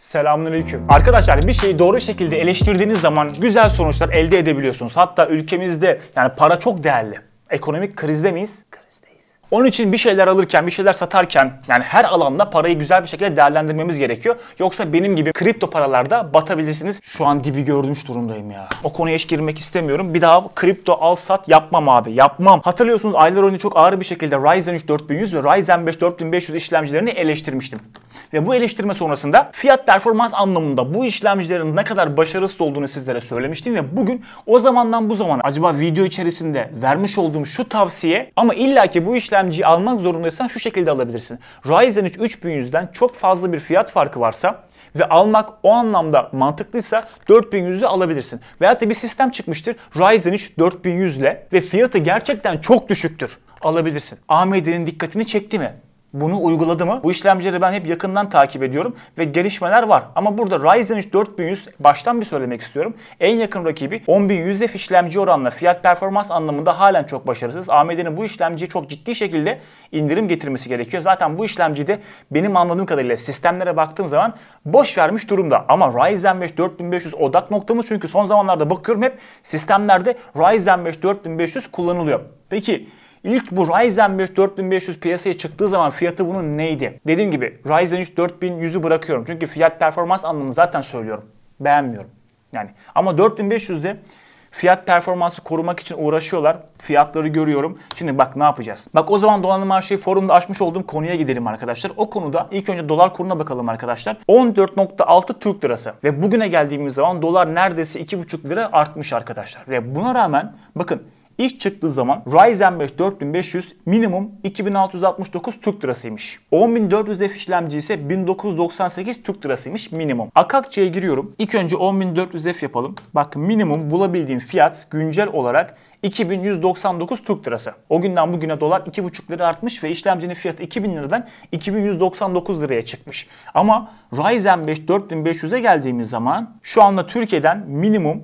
Selamünaleyküm. Arkadaşlar bir şeyi doğru şekilde eleştirdiğiniz zaman güzel sonuçlar elde edebiliyorsunuz. Hatta ülkemizde yani para çok değerli. Ekonomik krizde miyiz? Krizde. Onun için bir şeyler alırken, bir şeyler satarken yani her alanda parayı güzel bir şekilde değerlendirmemiz gerekiyor. Yoksa benim gibi kripto paralarda batabilirsiniz. Şu an dibi görmüş durumdayım ya. O konuya hiç girmek istemiyorum. Bir daha kripto al sat yapmam abi. Yapmam. Hatırlıyorsunuz aylar önce çok ağır bir şekilde Ryzen 3 4100 ve Ryzen 5 4500 işlemcilerini eleştirmiştim. Ve bu eleştirme sonrasında fiyat performans anlamında bu işlemcilerin ne kadar başarısız olduğunu sizlere söylemiştim ve bugün o zamandan bu zamana acaba video içerisinde vermiş olduğum şu tavsiye ama illaki bu işlem işlemciyi almak zorundaysan şu şekilde alabilirsin. Ryzen 3 3100'den çok fazla bir fiyat farkı varsa ve almak o anlamda mantıklıysa 4100'ü alabilirsin. Veya da bir sistem çıkmıştır Ryzen 3 4100 ile ve fiyatı gerçekten çok düşüktür alabilirsin. AMD'nin dikkatini çekti mi? bunu uyguladı mı? Bu işlemcileri ben hep yakından takip ediyorum ve gelişmeler var. Ama burada Ryzen 3 4100 baştan bir söylemek istiyorum. En yakın rakibi 10100F işlemci oranla fiyat performans anlamında halen çok başarısız. AMD'nin bu işlemciye çok ciddi şekilde indirim getirmesi gerekiyor. Zaten bu işlemci de benim anladığım kadarıyla sistemlere baktığım zaman boş vermiş durumda. Ama Ryzen 5 4500 odak noktamız çünkü son zamanlarda bakıyorum hep sistemlerde Ryzen 5 4500 kullanılıyor. Peki İlk bu Ryzen 5 4500 piyasaya çıktığı zaman fiyatı bunun neydi? Dediğim gibi Ryzen 3 4100'ü bırakıyorum. Çünkü fiyat performans anlamını zaten söylüyorum. Beğenmiyorum. Yani ama 4500'de fiyat performansı korumak için uğraşıyorlar. Fiyatları görüyorum. Şimdi bak ne yapacağız? Bak o zaman dolanım her şeyi forumda açmış olduğum konuya gidelim arkadaşlar. O konuda ilk önce dolar kuruna bakalım arkadaşlar. 14.6 Türk lirası ve bugüne geldiğimiz zaman dolar neredeyse 2.5 lira artmış arkadaşlar. Ve buna rağmen bakın İlk çıktığı zaman Ryzen 5 4500 minimum 2669 Türk lirasıymış. 10400 F işlemci ise 1998 Türk lirasıymış minimum. Akakça'ya giriyorum. İlk önce 10400 F yapalım. Bak minimum bulabildiğim fiyat güncel olarak 2199 Türk lirası. O günden bugüne dolar 2,5 lira artmış ve işlemcinin fiyatı 2000 liradan 2199 liraya çıkmış. Ama Ryzen 5 4500'e geldiğimiz zaman şu anda Türkiye'den minimum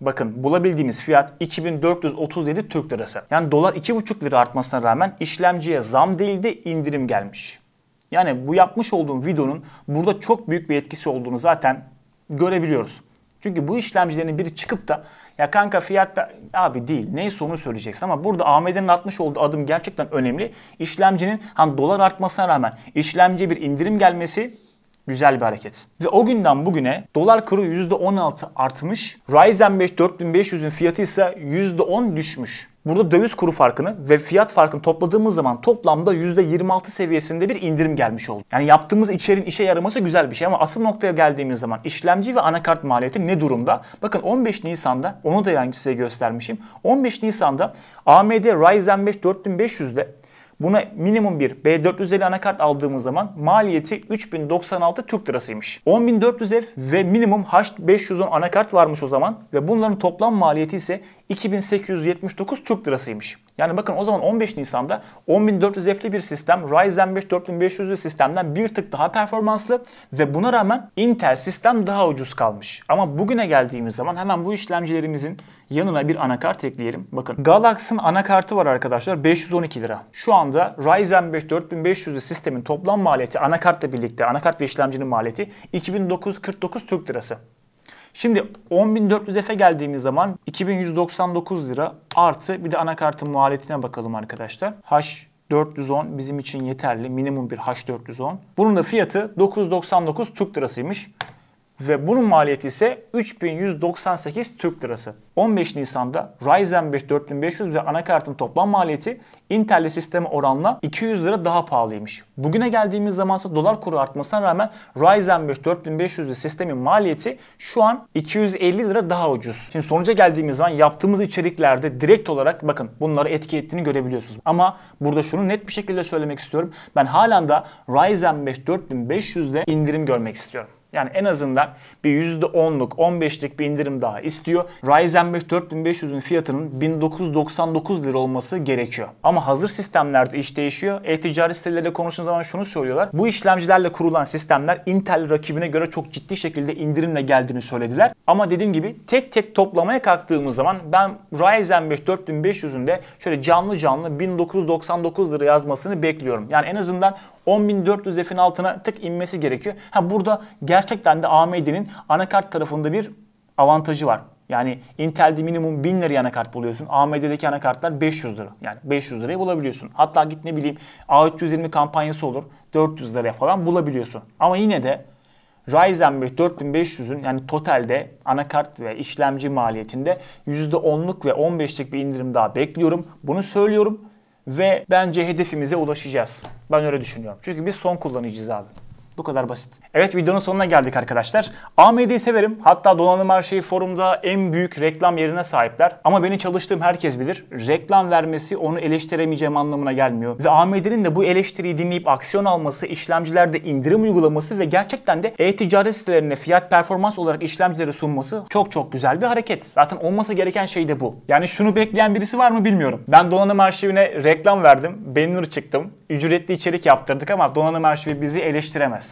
Bakın bulabildiğimiz fiyat 2437 Türk Lirası. Yani dolar 2,5 lira artmasına rağmen işlemciye zam değil de indirim gelmiş. Yani bu yapmış olduğum videonun burada çok büyük bir etkisi olduğunu zaten görebiliyoruz. Çünkü bu işlemcilerin biri çıkıp da ya kanka fiyat da, abi değil neyse onu söyleyeceksin ama burada AMD'nin atmış olduğu adım gerçekten önemli. İşlemcinin hani dolar artmasına rağmen işlemciye bir indirim gelmesi Güzel bir hareket. Ve o günden bugüne dolar kuru %16 artmış. Ryzen 5 4500'ün fiyatı ise %10 düşmüş. Burada döviz kuru farkını ve fiyat farkını topladığımız zaman toplamda %26 seviyesinde bir indirim gelmiş oldu. Yani yaptığımız içeriğin işe yaraması güzel bir şey ama asıl noktaya geldiğimiz zaman işlemci ve anakart maliyeti ne durumda? Bakın 15 Nisan'da onu da ben size göstermişim. 15 Nisan'da AMD Ryzen 5 4500 ile Buna minimum bir B450 anakart aldığımız zaman maliyeti 3096 Türk lirasıymış. 10400F ve minimum H510 anakart varmış o zaman ve bunların toplam maliyeti ise 2879 Türk lirasıymış. Yani bakın o zaman 15 Nisan'da 10400F'li bir sistem Ryzen 5 4500'lü sistemden bir tık daha performanslı ve buna rağmen Intel sistem daha ucuz kalmış. Ama bugüne geldiğimiz zaman hemen bu işlemcilerimizin yanına bir anakart ekleyelim. Bakın Galax'ın anakartı var arkadaşlar 512 lira. Şu anda Ryzen 5 4500'lü sistemin toplam maliyeti anakartla birlikte anakart ve işlemcinin maliyeti 2949 Türk lirası. Şimdi 10.400F'e geldiğimiz zaman 2199 lira artı bir de anakartın maliyetine bakalım arkadaşlar. H 410 bizim için yeterli. Minimum bir H410. Bunun da fiyatı 999 Türk lirasıymış ve bunun maliyeti ise 3198 Türk Lirası. 15 Nisan'da Ryzen 5 4500 ve anakartın toplam maliyeti Intel sistemi oranla 200 lira daha pahalıymış. Bugüne geldiğimiz zaman dolar kuru artmasına rağmen Ryzen 5 4500'lü sistemin maliyeti şu an 250 lira daha ucuz. Şimdi sonuca geldiğimiz zaman yaptığımız içeriklerde direkt olarak bakın bunları etki ettiğini görebiliyorsunuz. Ama burada şunu net bir şekilde söylemek istiyorum. Ben halen de Ryzen 5 4500'de indirim görmek istiyorum. Yani en azından bir %10'luk, 15'lik bir indirim daha istiyor. Ryzen 5 4500'ün fiyatının 1999 lira olması gerekiyor. Ama hazır sistemlerde iş değişiyor. E-ticaret siteleriyle konuştuğum zaman şunu söylüyorlar. Bu işlemcilerle kurulan sistemler Intel rakibine göre çok ciddi şekilde indirimle geldiğini söylediler. Ama dediğim gibi tek tek toplamaya kalktığımız zaman ben Ryzen 5 4500'ün de şöyle canlı canlı 1999 lira yazmasını bekliyorum. Yani en azından 10400 F'in altına tık inmesi gerekiyor. Ha burada gel gerçekten de AMD'nin anakart tarafında bir avantajı var. Yani Intel'de minimum 1000 liraya anakart buluyorsun. AMD'deki anakartlar 500 lira. Yani 500 liraya bulabiliyorsun. Hatta git ne bileyim A320 kampanyası olur. 400 liraya falan bulabiliyorsun. Ama yine de Ryzen 5 4500'ün yani totalde anakart ve işlemci maliyetinde %10'luk ve 15'lik bir indirim daha bekliyorum. Bunu söylüyorum ve bence hedefimize ulaşacağız. Ben öyle düşünüyorum. Çünkü biz son kullanıcıyız abi. Bu kadar basit. Evet videonun sonuna geldik arkadaşlar. AMD'yi severim. Hatta donanım her şeyi forumda en büyük reklam yerine sahipler. Ama beni çalıştığım herkes bilir. Reklam vermesi onu eleştiremeyeceğim anlamına gelmiyor. Ve AMD'nin de bu eleştiriyi dinleyip aksiyon alması, işlemcilerde indirim uygulaması ve gerçekten de e-ticaret sitelerine fiyat performans olarak işlemcileri sunması çok çok güzel bir hareket. Zaten olması gereken şey de bu. Yani şunu bekleyen birisi var mı bilmiyorum. Ben donanım arşivine reklam verdim. Banner çıktım. Ücretli içerik yaptırdık ama donanım arşivi bizi eleştiremez.